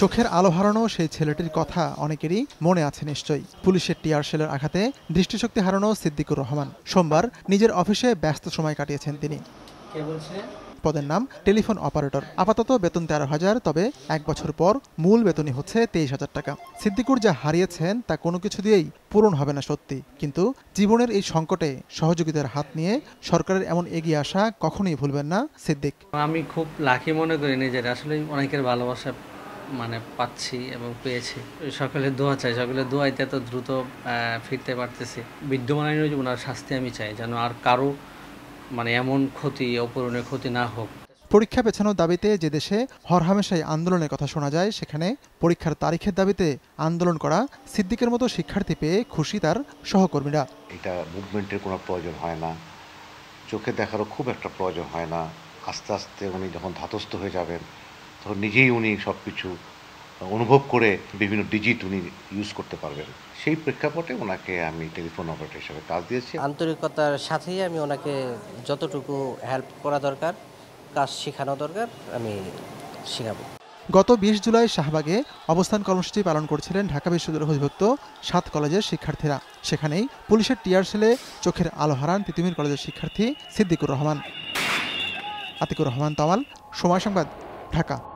চোখের আলো হারানো সেই ছেলেটির কথা অনেকেরই মনে আছে নিশ্চয়ই পুলিশের টিয়ার সেলের আঘাতে দৃষ্টিশক্তি হারানো সিদ্দিকুর রহমান সোমবার নিজের অফিসে ব্যস্ত সময় কাটিয়েছেন তিনি কে পদের নাম টেলিফোন অপারেটর আপাতত বেতন তেরো হাজার তবে এক বছর পর মূল বেতনই হচ্ছে তেইশ হাজার টাকা সিদ্দিকুর যা হারিয়েছেন তা কোনো কিছু দিয়েই পূরণ হবে না সত্যি কিন্তু জীবনের এই সংকটে সহযোগিতার হাত নিয়ে সরকারের এমন এগিয়ে আসা কখনোই ভুলবেন না সিদ্দিক আমি খুব লাখি মনে করি নিজের আসলে অনেকের ভালোবাসা মানে পাচ্ছি এবং পেয়েছি সকলের দোয়া চাই সকলের দোয়াইতে এত দ্রুত ফিরতে পারতেছি বিদ্যমান ওনার শাস্তি আমি চাই যেন আর কারো মানে এমন ক্ষতি অপরণের ক্ষতি না হোক পরীক্ষা পেছানোর দাবিতে যে দেশে হরহামেশাই আন্দোলনের কথা শোনা যায় সেখানে পরীক্ষার তারিখের দাবিতে আন্দোলন করা সিদ্দিকের মতো শিক্ষার্থী পেয়ে খুশি তার সহকর্মীরা এটা মুভমেন্টের কোনো প্রয়োজন হয় না চোখে দেখারও খুব একটা প্রয়োজন হয় না আস্তে আস্তে উনি যখন ধাতস্থ হয়ে যাবেন তখন নিজেই উনি সব কিছু অনুভব করে বিভিন্ন ডিজিট উনি ইউজ করতে পারবেন সেই প্রেক্ষাপটে ওনাকে আমি টেলিফোন অপারেটর হিসেবে কাজ দিয়েছি আন্তরিকতার সাথেই আমি ওনাকে যতটুকু হেল্প করা দরকার কাজ শেখানো দরকার আমি শেখাবো গত বিশ জুলাই শাহবাগে অবস্থান কর্মসূচি পালন করছিলেন ঢাকা বিশ্ববিদ্যালয়ের অধিভুক্ত সাত কলেজের শিক্ষার্থীরা সেখানেই পুলিশের টিয়ার সেলে চোখের আলো হারান তিতুমির কলেজের শিক্ষার্থী সিদ্দিকুর রহমান আতিকুর রহমান তামাল সময় সংবাদ ঢাকা